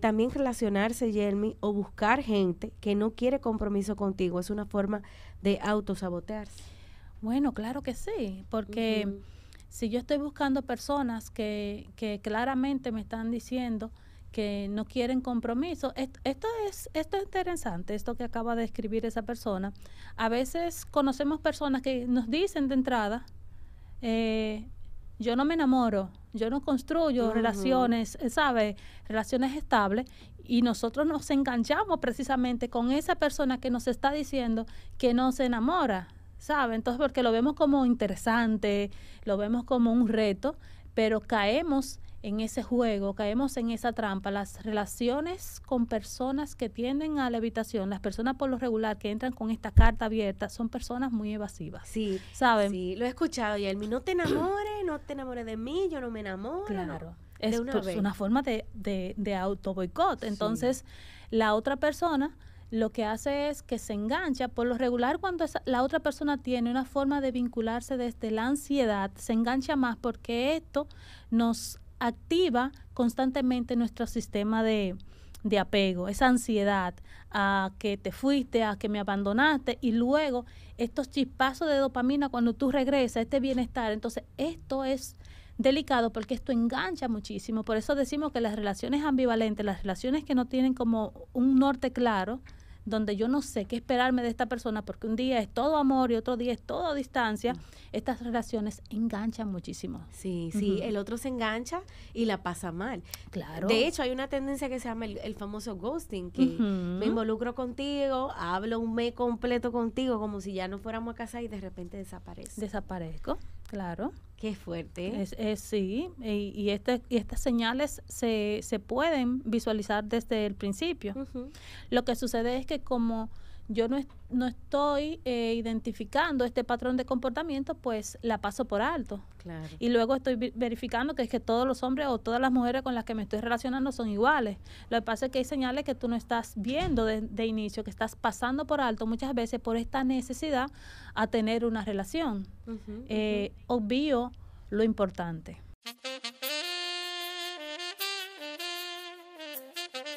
también relacionarse, Yelmi, o buscar gente que no quiere compromiso contigo es una forma de autosabotearse. Bueno, claro que sí, porque si yo estoy buscando personas que, que, claramente me están diciendo que no quieren compromiso, esto, es, esto es interesante, esto que acaba de escribir esa persona. A veces conocemos personas que nos dicen de entrada, eh, yo no me enamoro, yo no construyo relaciones, eh, ¿sabes? Relaciones estables y nosotros nos enganchamos precisamente con esa persona que nos está diciendo que no se enamora, ¿sabes? Entonces, porque lo vemos como interesante, lo vemos como un reto pero caemos en ese juego, caemos en esa trampa. Las relaciones con personas que tienden a la evitación, las personas por lo regular que entran con esta carta abierta, son personas muy evasivas. Sí, ¿saben? Sí, lo he escuchado, Yelmi. No te enamores, no te enamores de mí, yo no me enamoro. Claro. Es una, forma de, de, auto boicot. Entonces, la otra persona lo que hace es que se engancha. Por lo regular, cuando la otra persona tiene una forma de vincularse desde la ansiedad, se engancha más porque esto nos activa constantemente nuestro sistema de, apego, esa ansiedad a que te fuiste, a que me abandonaste y luego estos chispazos de dopamina cuando tú regresas, este bienestar. Entonces, esto es delicado porque esto engancha muchísimo. Por eso decimos que las relaciones ambivalentes, las relaciones que no tienen como un norte claro, donde yo no sé qué esperarme de esta persona, porque un día es todo amor y otro día es todo distancia, mm. estas relaciones enganchan muchísimo. Sí, sí, el otro se engancha y la pasa mal. Claro. De hecho, hay una tendencia que se llama el, famoso ghosting, que me involucro contigo, hablo un mes completo contigo, como si ya no fuéramos a casa y de repente desaparece. Desaparezco. Claro. Qué fuerte. Es, sí, y, y, este, estas señales se, pueden visualizar desde el principio. Lo que sucede es que como yo no, estoy eh, identificando este patrón de comportamiento, pues la paso por alto. Y luego estoy verificando que es que todos los hombres o todas las mujeres con las que me estoy relacionando son iguales. Lo que pasa es que hay señales que tú no estás viendo de, inicio, que estás pasando por alto muchas veces por esta necesidad a tener una relación. Eh, obvio lo importante.